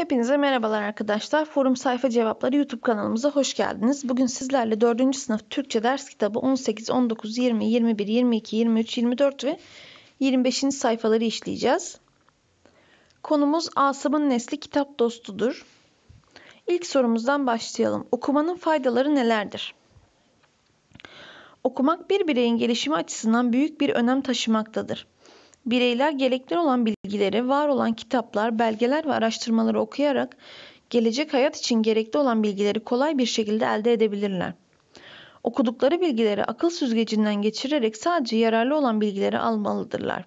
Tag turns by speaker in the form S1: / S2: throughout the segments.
S1: Hepinize merhabalar arkadaşlar. Forum Sayfa Cevapları YouTube kanalımıza hoş geldiniz. Bugün sizlerle 4. sınıf Türkçe ders kitabı 18, 19, 20, 21, 22, 23, 24 ve 25. sayfaları işleyeceğiz. Konumuz Asım'ın nesli kitap dostudur. İlk sorumuzdan başlayalım. Okumanın faydaları nelerdir? Okumak bir bireyin gelişimi açısından büyük bir önem taşımaktadır. Bireyler gerekli olan bilgi bilgileri, var olan kitaplar, belgeler ve araştırmaları okuyarak gelecek hayat için gerekli olan bilgileri kolay bir şekilde elde edebilirler. Okudukları bilgileri akıl süzgecinden geçirerek sadece yararlı olan bilgileri almalıdırlar.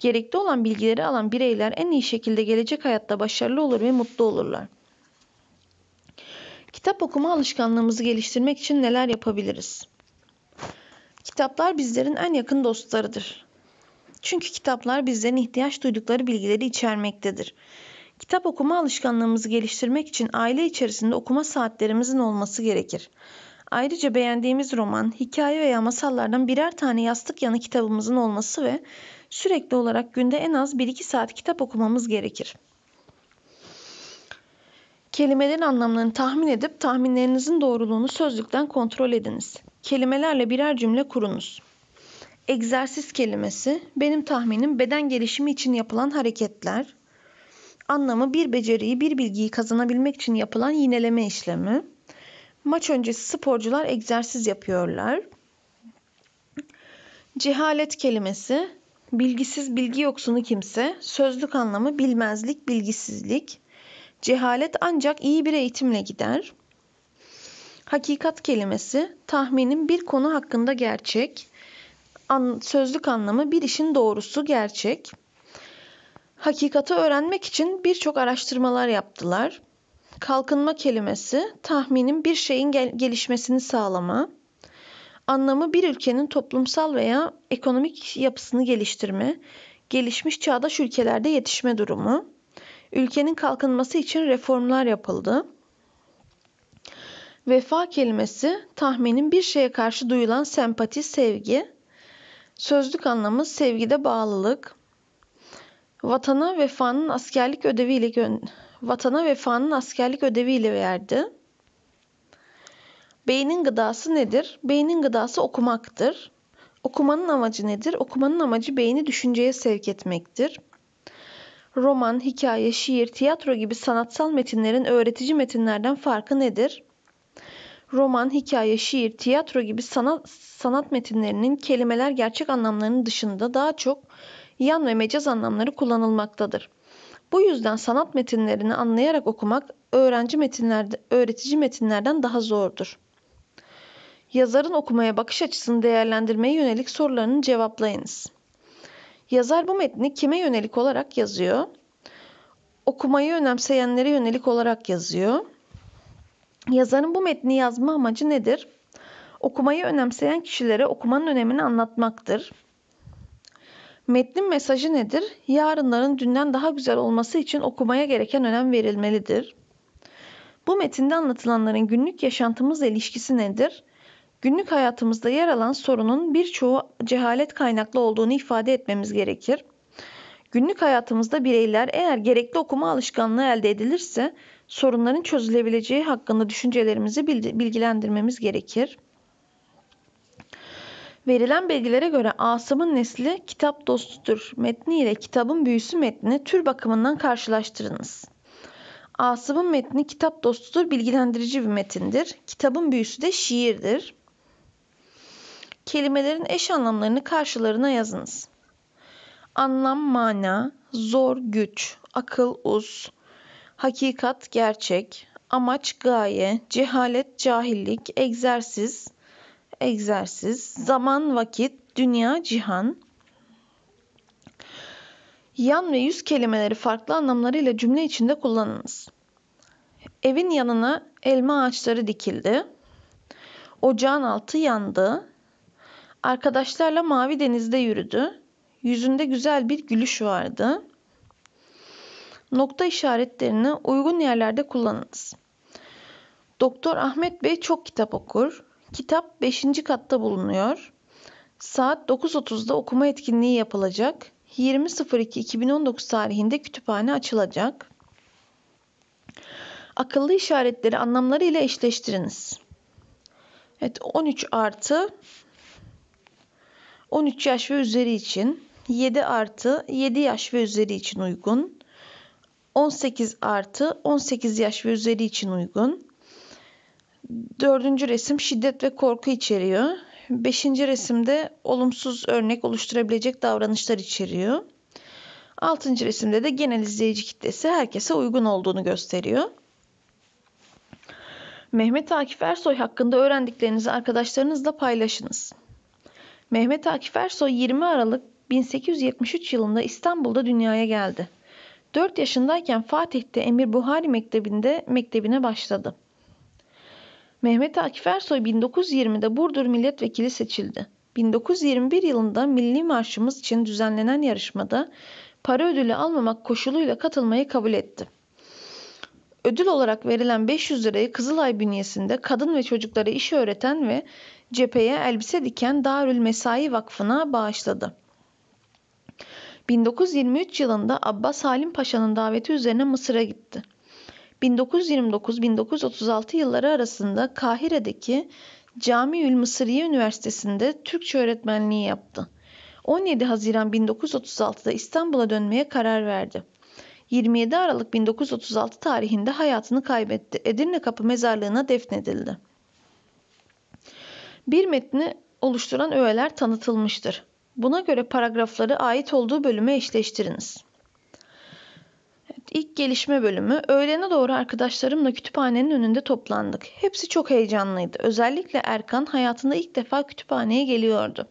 S1: Gerekli olan bilgileri alan bireyler en iyi şekilde gelecek hayatta başarılı olur ve mutlu olurlar. Kitap okuma alışkanlığımızı geliştirmek için neler yapabiliriz? Kitaplar bizlerin en yakın dostlarıdır. Çünkü kitaplar bizlerin ihtiyaç duydukları bilgileri içermektedir. Kitap okuma alışkanlığımızı geliştirmek için aile içerisinde okuma saatlerimizin olması gerekir. Ayrıca beğendiğimiz roman, hikaye veya masallardan birer tane yastık yanı kitabımızın olması ve sürekli olarak günde en az 1-2 saat kitap okumamız gerekir. Kelimelerin anlamlarını tahmin edip tahminlerinizin doğruluğunu sözlükten kontrol ediniz. Kelimelerle birer cümle kurunuz. Egzersiz kelimesi benim tahminim beden gelişimi için yapılan hareketler. Anlamı bir beceriyi, bir bilgiyi kazanabilmek için yapılan yineleme işlemi. Maç öncesi sporcular egzersiz yapıyorlar. Cehalet kelimesi bilgisiz bilgi yoksunu kimse, sözlük anlamı bilmezlik, bilgisizlik. Cehalet ancak iyi bir eğitimle gider. Hakikat kelimesi tahminin bir konu hakkında gerçek, an, sözlük anlamı bir işin doğrusu gerçek. Hakikati öğrenmek için birçok araştırmalar yaptılar. Kalkınma kelimesi tahminin bir şeyin gel- gelişmesini sağlama. Anlamı bir ülkenin toplumsal veya ekonomik yapısını geliştirme, gelişmiş çağdaş ülkelerde yetişme durumu. Ülkenin kalkınması için reformlar yapıldı. Vefa kelimesi tahminin bir şeye karşı duyulan sempati, sevgi. Sözlük anlamı sevgide bağlılık. Vatana vefanın askerlik ödeviyle vatana vefanın askerlik ödeviyle verdi. Beynin gıdası nedir? Beynin gıdası okumaktır. Okumanın amacı nedir? Okumanın amacı beyni düşünceye sevk etmektir. Roman, hikaye, şiir, tiyatro gibi sanatsal metinlerin öğretici metinlerden farkı nedir? roman, hikaye, şiir, tiyatro gibi sanat, sanat metinlerinin kelimeler gerçek anlamlarının dışında daha çok yan ve mecaz anlamları kullanılmaktadır. Bu yüzden sanat metinlerini anlayarak okumak öğrenci metinlerde, öğretici metinlerden daha zordur. Yazarın okumaya bakış açısını değerlendirmeye yönelik sorularını cevaplayınız. Yazar bu metni kime yönelik olarak yazıyor? Okumayı önemseyenlere yönelik olarak yazıyor Yazarın bu metni yazma amacı nedir? Okumayı önemseyen kişilere okumanın önemini anlatmaktır. Metnin mesajı nedir? Yarınların dünden daha güzel olması için okumaya gereken önem verilmelidir. Bu metinde anlatılanların günlük yaşantımızla ilişkisi nedir? Günlük hayatımızda yer alan sorunun birçoğu cehalet kaynaklı olduğunu ifade etmemiz gerekir. Günlük hayatımızda bireyler eğer gerekli okuma alışkanlığı elde edilirse sorunların çözülebileceği hakkında düşüncelerimizi bilgilendirmemiz gerekir. Verilen bilgilere göre Asım'ın nesli kitap dostudur. Metni ile kitabın büyüsü metni tür bakımından karşılaştırınız. Asım'ın metni kitap dostudur, bilgilendirici bir metindir. Kitabın büyüsü de şiirdir. Kelimelerin eş anlamlarını karşılarına yazınız. Anlam, mana, zor, güç, akıl, uz, hakikat, gerçek, amaç, gaye, cehalet, cahillik, egzersiz, egzersiz, zaman, vakit, dünya, cihan. Yan ve yüz kelimeleri farklı anlamlarıyla cümle içinde kullanınız. Evin yanına elma ağaçları dikildi. Ocağın altı yandı. Arkadaşlarla mavi denizde yürüdü. Yüzünde güzel bir gülüş vardı nokta işaretlerini uygun yerlerde kullanınız. Doktor Ahmet Bey çok kitap okur. Kitap 5. katta bulunuyor. Saat 9.30'da okuma etkinliği yapılacak. 20.02.2019 tarihinde kütüphane açılacak. Akıllı işaretleri anlamları ile eşleştiriniz. Evet 13 artı 13 yaş ve üzeri için 7 artı 7 yaş ve üzeri için uygun. 18 artı 18 yaş ve üzeri için uygun. Dördüncü resim şiddet ve korku içeriyor. Beşinci resimde olumsuz örnek oluşturabilecek davranışlar içeriyor. Altıncı resimde de genel izleyici kitlesi herkese uygun olduğunu gösteriyor. Mehmet Akif Ersoy hakkında öğrendiklerinizi arkadaşlarınızla paylaşınız. Mehmet Akif Ersoy 20 Aralık 1873 yılında İstanbul'da dünyaya geldi. 4 yaşındayken Fatih'te Emir Buhari Mektebi'nde mektebine başladı. Mehmet Akif Ersoy 1920'de Burdur Milletvekili seçildi. 1921 yılında Milli Marşımız için düzenlenen yarışmada para ödülü almamak koşuluyla katılmayı kabul etti. Ödül olarak verilen 500 lirayı Kızılay bünyesinde kadın ve çocuklara iş öğreten ve cepheye elbise diken Darül Mesai Vakfı'na bağışladı. 1923 yılında Abbas Halim Paşa'nın daveti üzerine Mısır'a gitti. 1929-1936 yılları arasında Kahire'deki Camiül Mısriye Üniversitesi'nde Türkçe öğretmenliği yaptı. 17 Haziran 1936'da İstanbul'a dönmeye karar verdi. 27 Aralık 1936 tarihinde hayatını kaybetti. Edirne Kapı Mezarlığı'na defnedildi. Bir metni oluşturan öğeler tanıtılmıştır. Buna göre paragrafları ait olduğu bölüme eşleştiriniz. Evet, ilk gelişme bölümü. Öğlene doğru arkadaşlarımla kütüphanenin önünde toplandık. Hepsi çok heyecanlıydı. Özellikle Erkan hayatında ilk defa kütüphaneye geliyordu.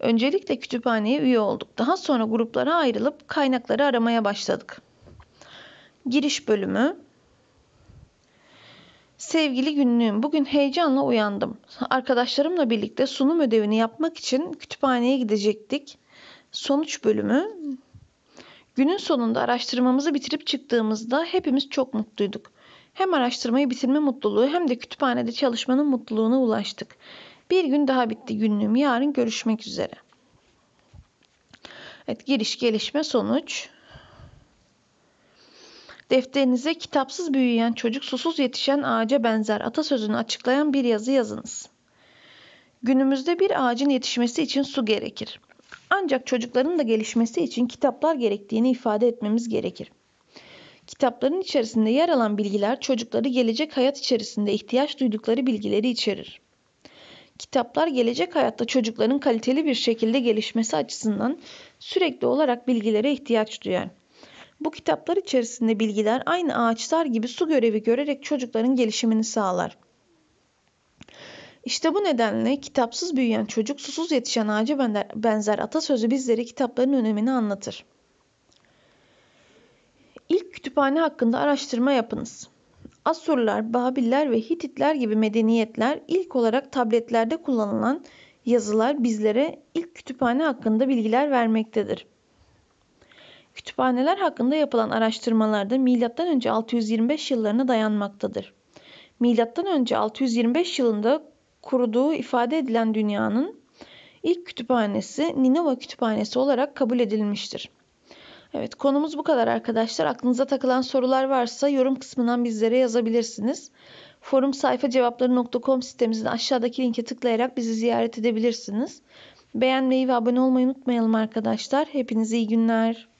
S1: Öncelikle kütüphaneye üye olduk. Daha sonra gruplara ayrılıp kaynakları aramaya başladık. Giriş bölümü Sevgili günlüğüm, bugün heyecanla uyandım. Arkadaşlarımla birlikte sunum ödevini yapmak için kütüphaneye gidecektik. Sonuç bölümü. Günün sonunda araştırmamızı bitirip çıktığımızda hepimiz çok mutluyduk. Hem araştırmayı bitirme mutluluğu hem de kütüphanede çalışmanın mutluluğuna ulaştık. Bir gün daha bitti günlüğüm. Yarın görüşmek üzere. Evet, giriş, gelişme, sonuç. Defterinize kitapsız büyüyen çocuk susuz yetişen ağaca benzer atasözünü açıklayan bir yazı yazınız. Günümüzde bir ağacın yetişmesi için su gerekir. Ancak çocukların da gelişmesi için kitaplar gerektiğini ifade etmemiz gerekir. Kitapların içerisinde yer alan bilgiler çocukları gelecek hayat içerisinde ihtiyaç duydukları bilgileri içerir. Kitaplar gelecek hayatta çocukların kaliteli bir şekilde gelişmesi açısından sürekli olarak bilgilere ihtiyaç duyar. Bu kitaplar içerisinde bilgiler aynı ağaçlar gibi su görevi görerek çocukların gelişimini sağlar. İşte bu nedenle kitapsız büyüyen çocuk susuz yetişen ağaca benzer atasözü bizlere kitapların önemini anlatır. İlk kütüphane hakkında araştırma yapınız. Asurlar, Babiller ve Hititler gibi medeniyetler ilk olarak tabletlerde kullanılan yazılar bizlere ilk kütüphane hakkında bilgiler vermektedir. Kütüphaneler hakkında yapılan araştırmalarda önce 625 yıllarına dayanmaktadır. önce 625 yılında kurduğu ifade edilen dünyanın ilk kütüphanesi Ninova Kütüphanesi olarak kabul edilmiştir. Evet konumuz bu kadar arkadaşlar. Aklınıza takılan sorular varsa yorum kısmından bizlere yazabilirsiniz. Forum sayfa cevapları.com sitemizin aşağıdaki linke tıklayarak bizi ziyaret edebilirsiniz. Beğenmeyi ve abone olmayı unutmayalım arkadaşlar. Hepinize iyi günler.